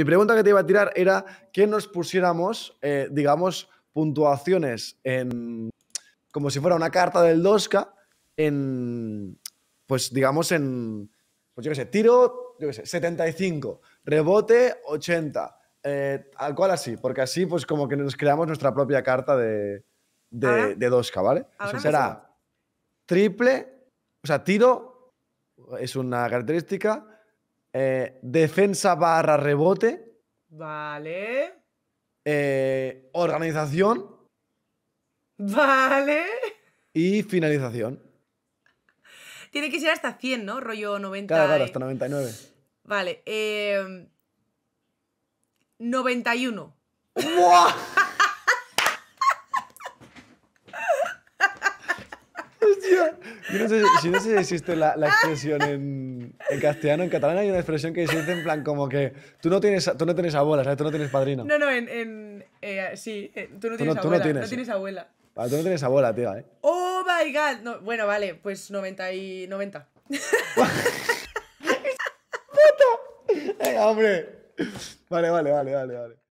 Mi pregunta que te iba a tirar era que nos pusiéramos, eh, digamos, puntuaciones en. como si fuera una carta del 2 en. pues digamos en. pues yo qué tiro, 75, rebote 80. Eh, al cual así, porque así pues como que nos creamos nuestra propia carta de, de, 2 ¿vale? Eso será triple, o sea, tiro es una característica, eh, defensa barra rebote. Vale. Eh, organización. Vale. Y finalización. Tiene que ser hasta 100, ¿no? Rollo 90. Claro, claro, hasta 99. Vale. 91. Eh, si no sé, si existe la, expresión en, castellano, en catalán hay una expresión que dice en plan como que tú no tienes, tú no tienes abuela, ¿sabes? Tú no tienes padrino. No, no, en... en sí, tú no tienes abuela. Tú no tienes, abuela. tú no tienes abuela, tío ¿eh? ¡Oh, my God! bueno, vale, pues 90 y... 90. ¡Puta! hombre! Vale, vale, vale, vale, vale.